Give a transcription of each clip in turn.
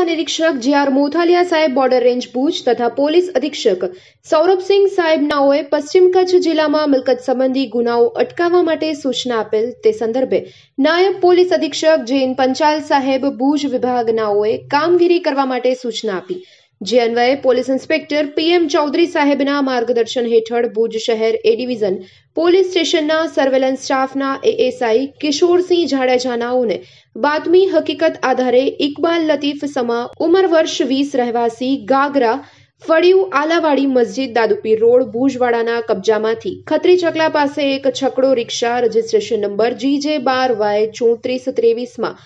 મહાનિરીક્ષક જે આર મોથાલિયા સાહેબ border range Bhuj તથા પોલીસ અધિક્ષક સૌરભસિંહ સાહેબનાઓએ પશ્ચિમ કચ્છ જિલ્લામાં મિલકત સંબંધી ગુનાઓ અટકાવવા માટે સૂચના આપેલ તે સંદર્ભે નાયબ પોલીસ અધિક્ષક જૈન પંચાલ સાહેબ ભુજ વિભાગનાઓએ કામગીરી કરવા માટે સૂચના આપી જે અન્વયે પોલીસ ઇન્સ્પેક્ટર પીએમ ચૌધરી સાહેબના માર્ગદર્શન હેઠળ ભુજ શહેર એ ડિવિઝન પોલીસ સ્ટેશનના સર્વેલન્સ સ્ટાફના એએસઆઈ કિશોરસિંહ જાડેજાનાઓને બાતમી હકીકત આધારે ઇકબાલ લતીફ સમા ઉંમર વર્ષ વીસ રહેવાસી ગાગરા ફળિયું આલાવાડી મસ્જિદ દાદુપીર રોડ ભુજવાડાના કબજામાંથી ખત્રી ચકલા પાસે એક છકડો રિક્ષા રજીસ્ટ્રેશન નંબર જીજે બાર વાય ચોત્રીસ ત્રેવીસમાં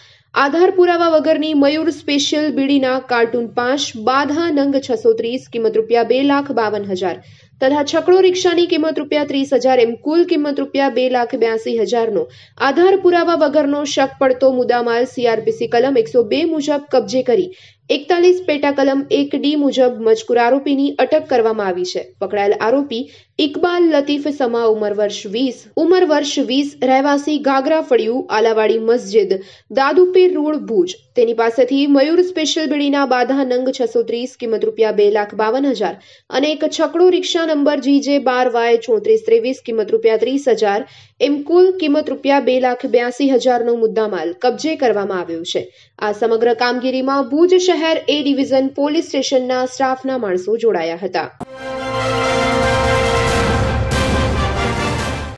આધાર પુરાવા વગરની મયુર સ્પેશિયલ બીડીના કાર્ટૂન પાંચ બાધા નંગ છસો ત્રીસ કિંમત રૂપિયા બે લાખ બાવન હજાર તથા છકડો રિક્ષાની કિંમત રૂપિયા ત્રીસ હજાર એમ કુલ કિંમત રૂપિયા બે લાખ બ્યાસી હજારનો આધાર પુરાવા વગરનો શક પડતો મુદ્દામાલ સીઆરપીસી કલમ એકસો બે મુજબ કબજે કરી એકતાલીસ પેટા કલમ એક ડી મુજબ મજકૂર આરોપીની અટક કરવામાં આવી છે પકડાયેલ આરોપી ઇકબાલ લતીફ સમા ઉંમર વર્ષ વીસ ઉંમર વર્ષ વીસ રહેવાસી ગાગરા ફળિયું આલાવાડી મસ્જિદ દાદુપીર રોડ ભુજ તેની પાસેથી મયુર સ્પેશિયલ બીડીના બાધા નંગ છસો ત્રીસ કિંમત રૂપિયા બે લાખ બાવન હજાર અને એક છકડો રિક્ષા નંબર જીજે બાર વાય ચોત્રીસ ત્રેવીસ કિંમત રૂપિયા ત્રીસ હજાર એમ કુલ કિંમત રૂપિયા બે લાખ બ્યાસી હજારનો મુદ્દામાલ કબજે કરવામાં આવ્યો છે આ સમગ્ર કામગીરીમાં ભુજ શહેર એ ડિવિઝન પોલીસ સ્ટેશનના સ્ટાફના માણસો જોડાયા હતા